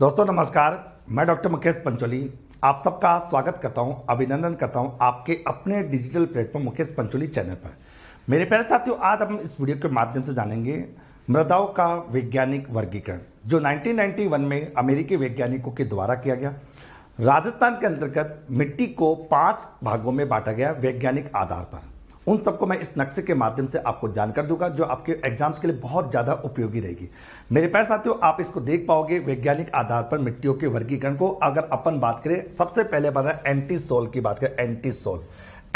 दोस्तों नमस्कार मैं डॉक्टर मुकेश पंचोली आप सबका स्वागत करता हूं अभिनंदन करता हूं आपके अपने digital platform Mukesh Pancholi channel पर मेरे प्यारे साथियों आज हम इस वीडियो के माध्यम से जानेंगे मृदाओं का वैज्ञानिक वर्गीकरण जो 1991 में अमेरिकी वैज्ञानिकों के द्वारा किया गया राजस्थान के अंतर्गत मिट्टी को पांच भागों में बांटा गया वैज्ञानिक आधार पर उन सबको मैं इस नक्शे के माध्यम से आपको जानकर दूंगा जो आपके एग्जाम्स के लिए बहुत ज़्यादा उपयोगी रहेगी मेरे प्यार साथियों आप इसको देख पाओगे वैज्ञानिक आधार पर मिट्टियों के वर्गीकरण को अगर अपन बात करें सबसे पहले बात है एंटी सोल की बात करें एंटी सोल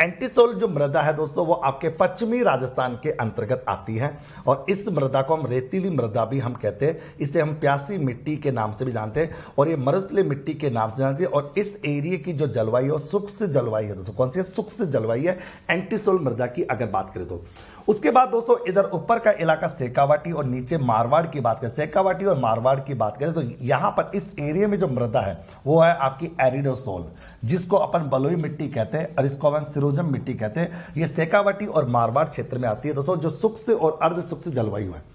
एंटीसोल जो मृदा है दोस्तों वो आपके पश्चिमी राजस्थान के अंतर्गत आती है और इस मृदा को हम रेतीली मृदा भी हम कहते हैं इसे हम प्यासी मिट्टी के नाम से भी जानते हैं और ये मरुस्थली मिट्टी के नाम से जानते हैं और इस एरिया की जो जलवायु है सूक्ष्म जलवायु है दोस्तों कौन सी है शुष्क जलवायु है एंटीसोल मृदा की अगर बात करें तो उसके बाद दोस्तों इधर ऊपर का इलाका सेकावाटी और नीचे मारवाड़ की बात करें सेकावाटी और मारवाड़ की बात करें तो यहाँ पर इस एरिया में जो मृदा है वो है आपकी एरिडोसोल जिसको अपन बलोई मिट्टी कहते हैं और इसको अपन सिरोजम मिट्टी कहते हैं ये सेकावाटी और मारवाड़ क्षेत्र में आती है दोस्तों जो शुक्ष और अर्ध शुक्ष जलवायु है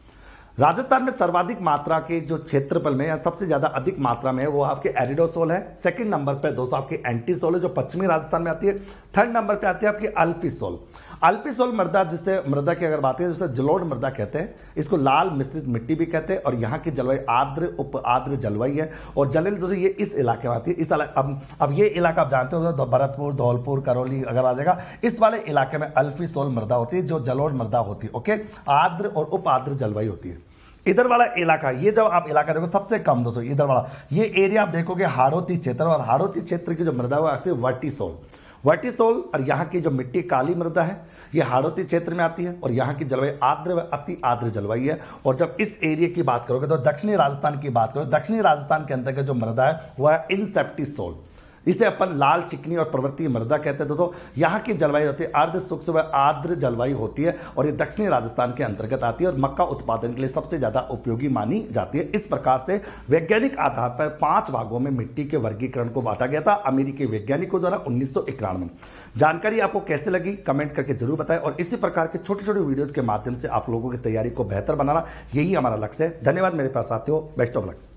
राजस्थान में सर्वाधिक मात्रा के जो क्षेत्रफल में या सबसे ज्यादा अधिक मात्रा में वो आपके एरिडोसोल है सेकंड नंबर पर दोस्तों आपके एंटीसोल है जो पश्चिमी राजस्थान में आती है थर्ड नंबर पे आते हैं आपकी अल्फिसोल अल्फीसोल मृदा जिससे मृदा की अगर बात है जिसे जलोड़ मृदा कहते हैं इसको लाल मिश्रित मिट्टी भी कहते हैं और यहाँ की जलवायु आर्द्र उप आर्द्र जलवायु है और जलन दोस्तों ये इस इलाके में आती है इस अब अब ये इलाका आप जानते हो तो भरतपुर धौलपुर करौली अगर आ जाएगा इस वाले इलाके में अल्फिसोल मृदा होती है जो जलोड़ मृदा होती है ओके आर्द्र और उप आर्द्र जलवायु होती है इधर वाला इलाका ये जब आप इलाका देखो सबसे कम दोस्तों इधर वाला ये एरिया आप देखोगे हाड़ोती क्षेत्र और हाड़ोती क्षेत्र की जो मृदा वो आती है वर्टिसोल वर्टिसोल और यहाँ की जो मिट्टी काली मृदा है ये हाड़ोती क्षेत्र में आती है और यहाँ की जलवायु आद्र व अति आद्र जलवायु है और जब इस एरिया की बात करोगे तो दक्षिणी राजस्थान की बात करो दक्षिणी राजस्थान के अंतर्गत जो मृदा है वह है इनसेप्टिसोल इसे अपन लाल चिकनी और पर्वतीय मृदा कहते हैं दोस्तों यहाँ की जलवायु होती है अर्ध सूक्ष्म व आर्द्र जलवायु होती है और ये दक्षिणी राजस्थान के अंतर्गत आती है और मक्का उत्पादन के लिए सबसे ज़्यादा उपयोगी मानी जाती है इस प्रकार से वैज्ञानिक आधार पर पांच भागों में मिट्टी के वर्गीकरण को बांटा गया था अमेरिकी वैज्ञानिकों द्वारा उन्नीस जानकारी आपको कैसे लगी कमेंट करके जरूर बताएं और इसी प्रकार के छोटे छोटे वीडियोज के माध्यम से आप लोगों की तैयारी को बेहतर बनाना यही हमारा लक्ष्य है धन्यवाद मेरे पास साथियों बेस्ट ऑफ लक